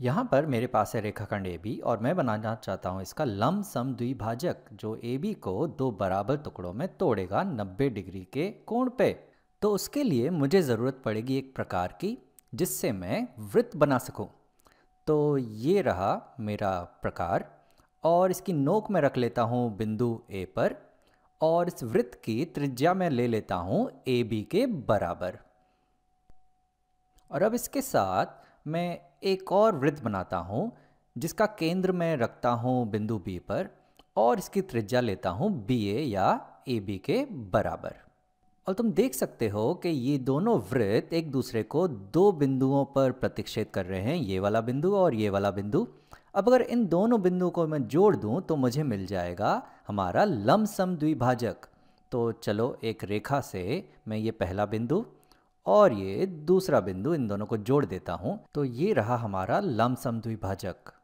यहाँ पर मेरे पास है रेखाखंड ए बी और मैं बनाना चाहता हूँ इसका लम सम द्विभाजक जो ए बी को दो बराबर टुकड़ों में तोड़ेगा 90 डिग्री के कोण पे तो उसके लिए मुझे ज़रूरत पड़ेगी एक प्रकार की जिससे मैं वृत्त बना सकूँ तो ये रहा मेरा प्रकार और इसकी नोक में रख लेता हूँ बिंदु ए पर और इस वृत्त की त्रिज्या में ले लेता हूँ ए बी के बराबर और अब इसके साथ मैं एक और वृत्त बनाता हूँ जिसका केंद्र मैं रखता हूँ बिंदु बी पर और इसकी त्रिज्या लेता हूँ बी ए या ए बी के बराबर और तुम देख सकते हो कि ये दोनों वृत्त एक दूसरे को दो बिंदुओं पर प्रतिक्षेप कर रहे हैं ये वाला बिंदु और ये वाला बिंदु अब अगर इन दोनों बिंदुओं को मैं जोड़ दूं तो मुझे मिल जाएगा हमारा लमसम द्विभाजक तो चलो एक रेखा से मैं ये पहला बिंदु और ये दूसरा बिंदु इन दोनों को जोड़ देता हूँ तो ये रहा हमारा लमसम द्विभाजक